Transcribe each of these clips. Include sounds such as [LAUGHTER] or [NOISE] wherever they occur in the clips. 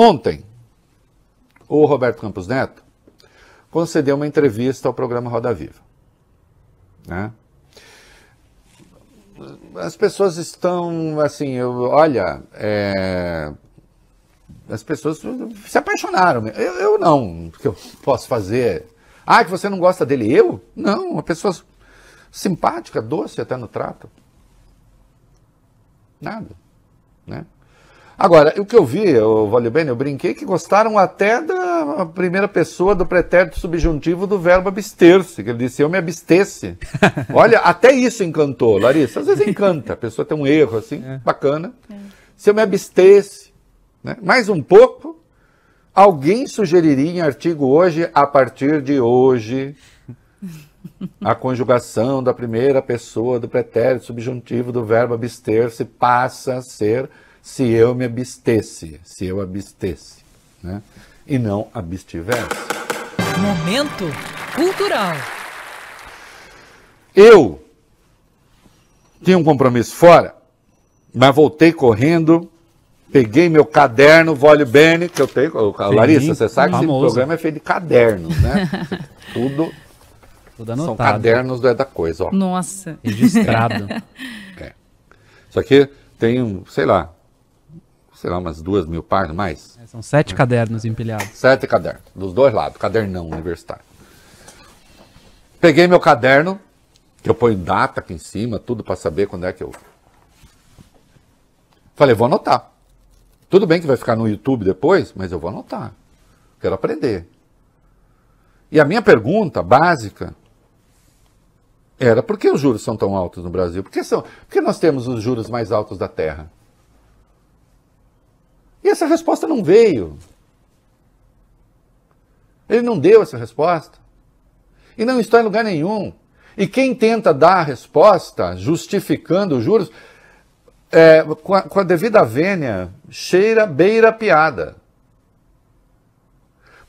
Ontem, o Roberto Campos Neto concedeu uma entrevista ao programa Roda Viva. Né? As pessoas estão assim, eu, olha, é, as pessoas se apaixonaram. Eu, eu não, que eu posso fazer. Ah, que você não gosta dele? Eu? Não, uma pessoa simpática, doce até no trato. Nada, né? Agora, o que eu vi, eu, valeu bem, eu brinquei que gostaram até da primeira pessoa do pretérito subjuntivo do verbo abster-se, que ele disse, eu me abstesse. [LAUGHS] Olha, até isso encantou, Larissa. Às vezes [LAUGHS] encanta, a pessoa tem um erro assim, é. bacana. É. Se eu me abstesse, né? mais um pouco, alguém sugeriria em artigo hoje, a partir de hoje, a conjugação da primeira pessoa do pretérito subjuntivo do verbo abster-se passa a ser se eu me abstesse, se eu abstesse, né? E não abstivesse. Momento cultural. Eu tinha um compromisso fora, mas voltei correndo, peguei meu caderno, Volio Bene, que eu tenho. Sim, Larissa, você sabe famoso. que esse programa é feito de cadernos, né? [LAUGHS] Tudo. Tudo anotado. São cadernos é da coisa, ó. Nossa. Registrado. [LAUGHS] é. Isso aqui tem, sei lá, sei lá, umas duas mil páginas, mais. É, são sete cadernos empilhados. Sete cadernos, dos dois lados, cadernão universitário. Peguei meu caderno, que eu ponho data aqui em cima, tudo para saber quando é que eu. Falei, vou anotar. Tudo bem que vai ficar no YouTube depois, mas eu vou anotar. Quero aprender. E a minha pergunta básica era: por que os juros são tão altos no Brasil? Por que, são, por que nós temos os juros mais altos da Terra? E essa resposta não veio. Ele não deu essa resposta. E não está em lugar nenhum. E quem tenta dar a resposta, justificando os juros, é, com, a, com, a, devida vênia, cheira, beira piada.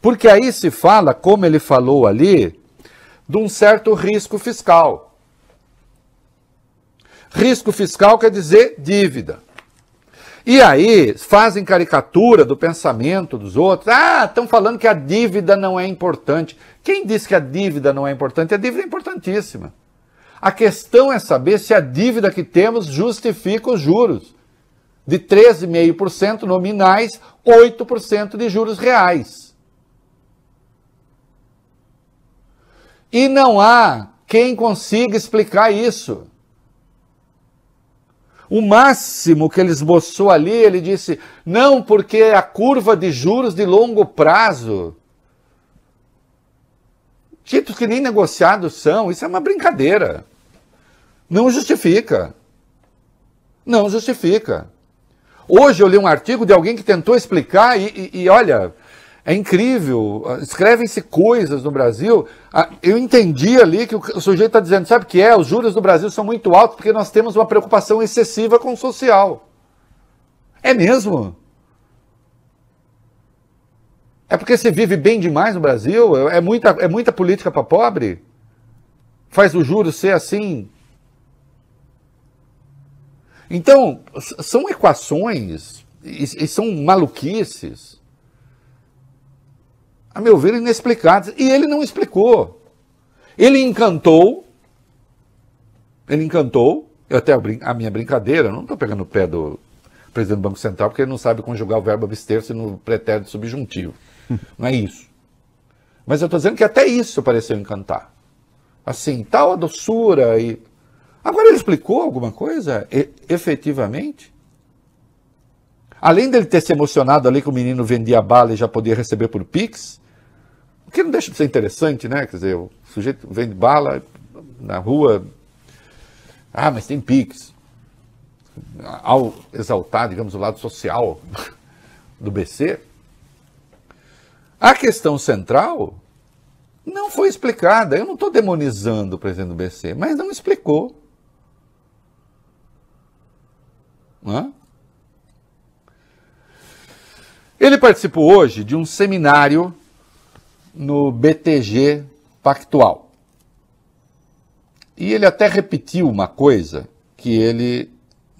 Porque aí se fala, como ele falou ali, de um certo risco fiscal. Risco fiscal quer dizer dívida. E aí fazem caricatura do pensamento dos outros. Ah, estão falando que a dívida não é importante. Quem disse que a dívida não é importante? A dívida é importantíssima. A questão é saber se a dívida que temos justifica os juros. De 13,5% nominais, 8% de juros reais. E não há quem consiga explicar isso. O máximo que ele esboçou ali, ele disse: não, porque a curva de juros de longo prazo. Títulos que nem negociados são, isso é uma brincadeira. Não justifica. Não justifica. Hoje eu li um artigo de alguém que tentou explicar e, e, e olha, é incrível. Escrevem-se coisas no Brasil. Ah, eu entendi ali que o sujeito está dizendo, sabe o que é? Os juros do Brasil são muito altos porque nós temos uma preocupação excessiva com o social. É mesmo? É porque se vive bem demais no Brasil? É, é muita, é muita política para pobre? Faz o juro ser assim? Então, são equações e, e são maluquices a meu ver, inexplicadas. E ele não explicou. Ele encantou, ele encantou, eu até a minha brincadeira, não estou pegando o pé do presidente do Banco Central, porque ele não sabe conjugar o verbo abster-se no pretérito subjuntivo. [LAUGHS] não é isso. Mas eu estou dizendo que até isso pareceu encantar. Assim, tal a doçura e. Agora ele explicou alguma coisa, e, efetivamente? Além dele ter se emocionado ali que o menino vendia bala e já podia receber por Pix, o que não deixa de ser interessante, né? Quer dizer, o sujeito vende bala na rua. Ah, mas tem Pix. Ao exaltar, digamos, o lado social [LAUGHS] do BC, a questão central não foi explicada. Eu não estou demonizando o presidente do BC, mas não explicou. Ele participou hoje de um seminário no BTG Pactual. E ele até repetiu uma coisa que ele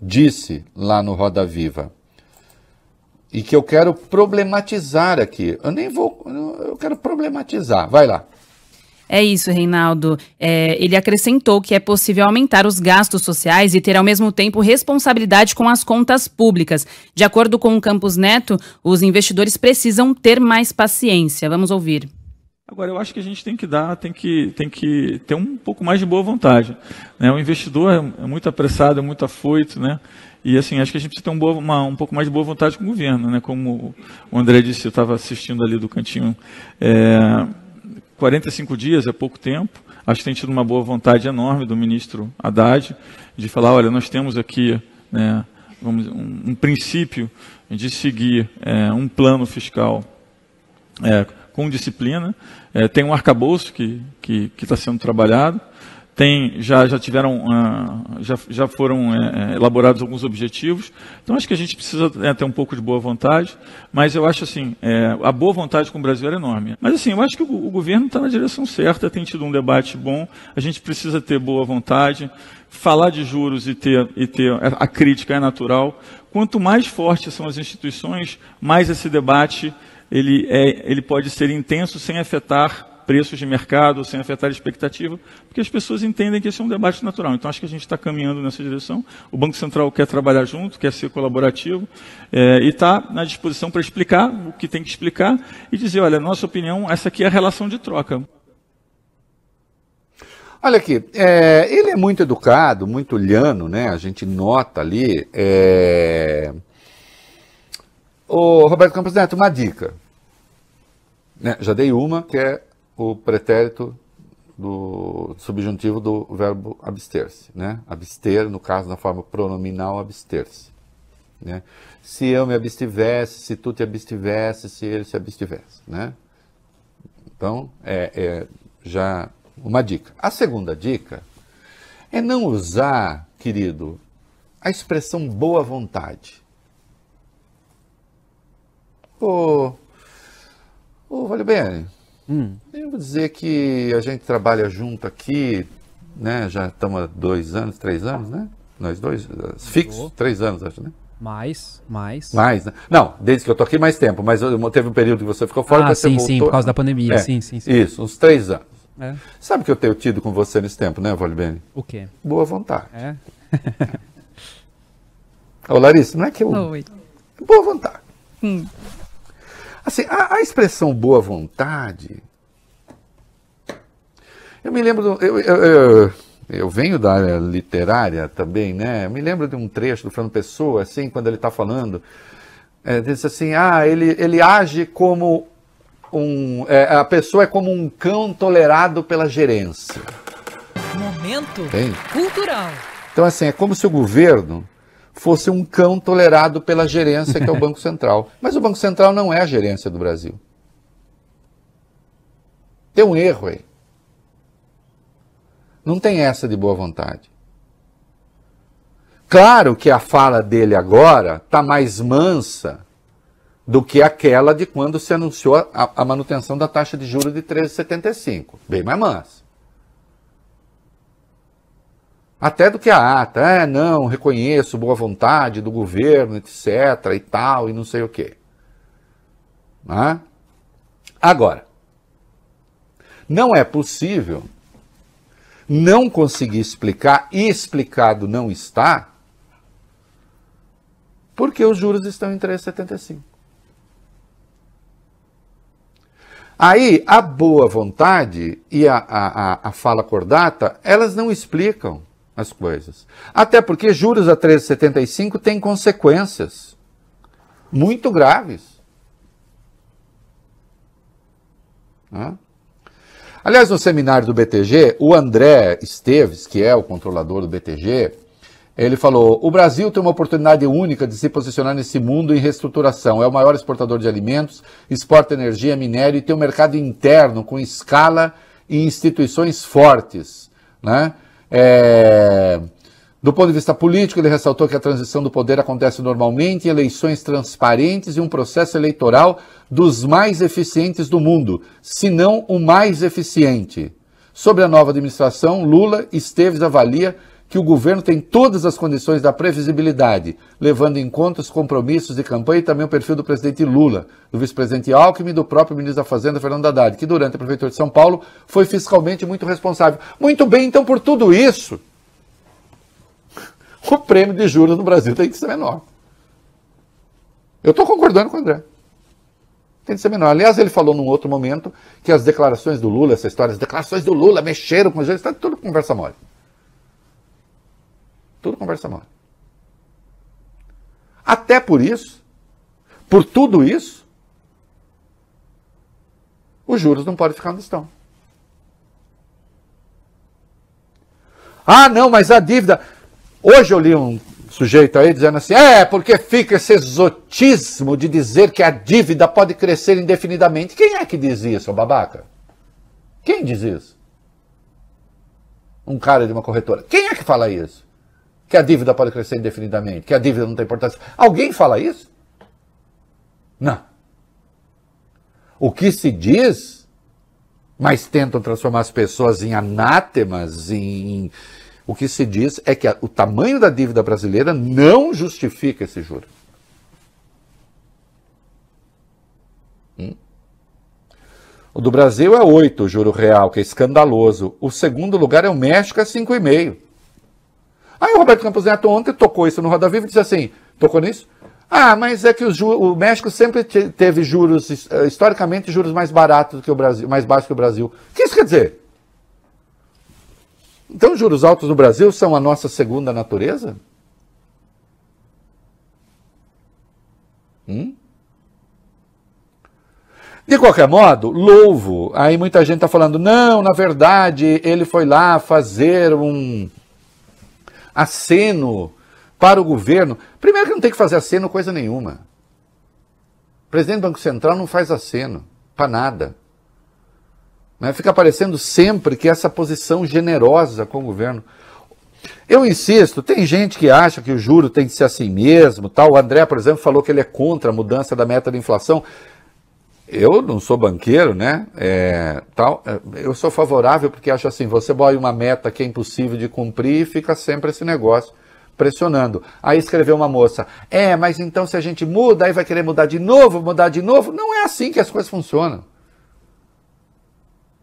disse lá no Roda Viva e que eu quero problematizar aqui. Eu nem vou, eu quero problematizar. Vai lá. É isso, Reinaldo. É, ele acrescentou que é possível aumentar os gastos sociais e ter ao mesmo tempo responsabilidade com as contas públicas. De acordo com o Campos Neto, os investidores precisam ter mais paciência. Vamos ouvir. Agora, eu acho que a gente tem que dar, tem que, tem que ter um pouco mais de boa vontade. Né? O investidor é, é muito apressado, é muito afoito, né? E assim, acho que a gente precisa ter um, boa, uma, um pouco mais de boa vontade com o governo, né? Como o André disse, eu estava assistindo ali do cantinho. É, 45 dias é pouco tempo. Acho que tem tido uma boa vontade enorme do ministro Haddad de falar, olha, nós temos aqui né, vamos, um, um princípio de seguir é, um plano fiscal. É, com disciplina. É, tem um arcabouço que está que, que tá sendo trabalhado. Tem, já, já tiveram, uh, já, já foram uh, elaborados alguns objetivos. Então, acho que a gente precisa uh, ter um pouco de boa vontade, mas eu acho assim, a boa vontade com o Brasil era enorme. Mas assim, eu acho que o, o governo está na direção certa, tem tido um debate bom, a gente precisa ter boa vontade falar de juros e ter, e ter é, a crítica é natural. Quanto mais fortes são as instituições, mais esse debate ele, é, ele pode ser intenso sem afetar preços de mercado, sem afetar expectativa, porque as pessoas entendem que esse é um debate natural. Então, acho que a gente está caminhando nessa direção. O Banco Central quer trabalhar junto, quer ser colaborativo, é, e está na disposição para explicar o que tem que explicar e dizer, olha, nossa opinião, essa aqui é a relação de troca. Olha aqui, é, ele é muito educado, muito lhano, né? A gente nota ali. É... O Roberto Campos Neto, uma dica. Né, já dei uma, que é o pretérito do subjuntivo do verbo abster-se. Né? Abster, no caso, na forma pronominal, abster-se. Né? Se eu me abstivesse, se tu te abstivesse, se ele se abstivesse. Né? Então, é, é já uma dica. A segunda dica é não usar, querido, a expressão boa vontade. Pô, ô, Vale Bem, hum. eu vou dizer que a gente trabalha junto aqui, né? Já estamos há dois anos, três anos, né? Nós dois, fixos, três anos, acho, né? Mais, mais. Mais, né? Não, desde que eu tô aqui mais tempo, mas eu, teve um período que você ficou fora. Ah, sim, sim, voltou... por causa da pandemia, é, sim, sim, sim, Isso, uns três anos. É. Sabe o que eu tenho tido com você nesse tempo, né, Valibene? O quê? Boa vontade. É? [LAUGHS] Ô, Larissa, não é que eu... Oi. Boa vontade. Hum. Assim, a, a, expressão boa vontade... Eu me lembro... Do, eu, eu, eu, eu, venho da área literária também, né? Eu me lembro de um trecho do Fernando Pessoa, assim, quando ele está falando... É, eh, diz assim, ah, ele, ele age como um, é, a pessoa é como um cão tolerado pela gerência. Momento Entende? cultural. Então, assim, é como se o governo fosse um cão tolerado pela gerência, que é o [LAUGHS] Banco Central. Mas o Banco Central não é a gerência do Brasil. Tem um erro aí. Não tem essa de boa vontade. Claro que a fala dele agora está mais mansa do que aquela de quando se anunciou a, a manutenção da taxa de juros de 13,75. Bem mais mansa. Até do que a ata. É, não, reconheço boa vontade do governo, etc. e tal, e não sei o quê. Né? Agora, não é possível não conseguir explicar, e explicado não está, porque os juros estão em 3,75. Aí, a boa vontade e a, a, a fala cordata, elas não explicam as coisas. Até porque juros a 13,75 têm consequências muito graves. Aliás, no seminário do BTG, o André Esteves, que é o controlador do BTG, ele falou: o Brasil tem uma oportunidade única de se posicionar nesse mundo em reestruturação. É o maior exportador de alimentos, exporta energia, minério e tem um mercado interno com escala e instituições fortes. Né? É... Do ponto de vista político, ele ressaltou que a transição do poder acontece normalmente em eleições transparentes e um processo eleitoral dos mais eficientes do mundo, se não o mais eficiente. Sobre a nova administração, Lula Esteves avalia que o governo tem todas as condições da previsibilidade, levando em conta os compromissos de campanha e também o perfil do presidente Lula, do vice-presidente Alckmin e do próprio ministro da Fazenda, Fernando Haddad, que durante a Prefeitura de São Paulo foi fiscalmente muito responsável. Muito bem, então, por tudo isso, o prêmio de juros no Brasil tem que ser menor. Eu estou concordando com o André tem que ser menor. Aliás, ele falou num outro momento que as declarações do Lula, essa história, as declarações do Lula mexeram com os juros, está tudo conversa mole. Tudo conversa mole. Até por isso, por tudo isso, os juros não podem ficar onde estão. Ah, não, mas a dívida. Hoje eu li um sujeito aí dizendo assim: é, porque fica esse exotismo de dizer que a dívida pode crescer indefinidamente. Quem é que diz isso, babaca? Quem diz isso? Um cara de uma corretora. Quem é que fala isso? que a dívida pode crescer indefinidamente, que a dívida não tem importância. Alguém fala isso? Não. O que se diz, mas tentam transformar as pessoas em anátemas, em. O que se diz é que a, o tamanho da dívida brasileira não justifica esse juro. Hum? O do Brasil é 8, o juro real, que é escandaloso. O segundo lugar é o México, é 5,5. Aí o Roberto Campos Neto ontem tocou isso no Roda Viva e disse assim: tocou nisso? Ah, mas é que o México sempre teve juros, eh, historicamente, juros mais baratos que o Brasil, mais baixos que o Brasil. O que isso quer dizer? Então, juros altos no Brasil são a nossa segunda natureza? Hum? De qualquer modo, louvo. Aí muita gente está falando, não, na verdade, ele foi lá fazer um, aceno para o governo. Primeiro que não tem que fazer aceno coisa nenhuma. O presidente do Banco Central não faz aceno para nada. Né? Fica aparecendo sempre que essa posição generosa com o governo. Eu insisto, tem gente que acha que o juro tem que ser assim mesmo, tal. O André, por exemplo, falou que ele é contra a mudança da meta de inflação. Eu não sou banqueiro, né? É, tal, é, eu sou favorável porque acho assim, você bota uma meta que é impossível de cumprir e fica sempre esse negócio pressionando. Aí escreveu uma moça, é, mas então se a gente muda, aí vai querer mudar de novo, mudar de novo. Não é assim que as coisas funcionam.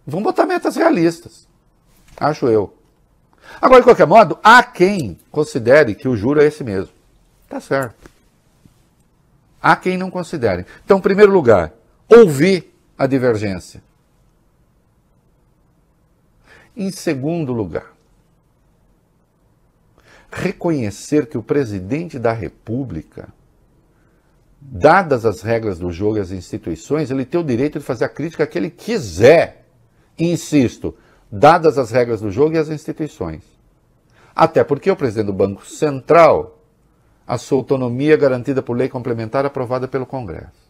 Vamos botar metas realistas, acho eu. Agora, de qualquer modo, há quem considere que o juro é esse mesmo. Tá certo. Há quem não considere. Então, em primeiro lugar, ouvir a divergência. Em segundo lugar, reconhecer que o presidente da República, dadas as regras do jogo e as instituições, ele tem o direito de fazer a crítica que ele quiser. E insisto, dadas as regras do jogo e as instituições. Até porque o presidente do Banco Central, a sua autonomia é garantida por lei complementar aprovada pelo Congresso.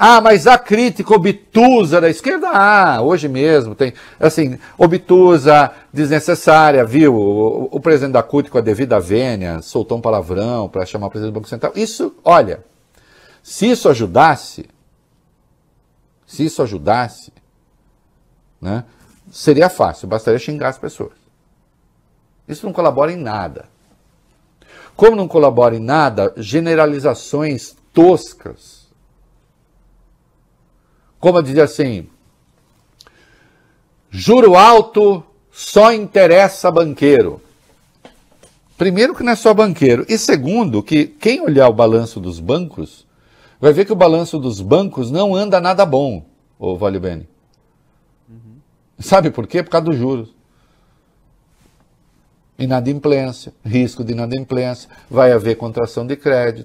Ah, mas a crítica obtusa da esquerda, ah, hoje mesmo tem, assim, obtusa, desnecessária, viu? O, o, o presidente da CUT, com a devida vênia, soltou um palavrão para chamar o presidente do Banco Central. Isso, olha, se isso ajudasse, se isso ajudasse, né, seria fácil, bastaria xingar as pessoas. Isso não colabora em nada. Como não colabora em nada, generalizações toscas como a dizer assim, juro alto só interessa banqueiro. Primeiro que não é só banqueiro. E segundo, que quem olhar o balanço dos bancos, vai ver que o balanço dos bancos não anda nada bom, ô Vale Bene. Uhum. Sabe por quê? Por causa dos juros. Inadimplência, risco de inadimplência, vai haver contração de crédito.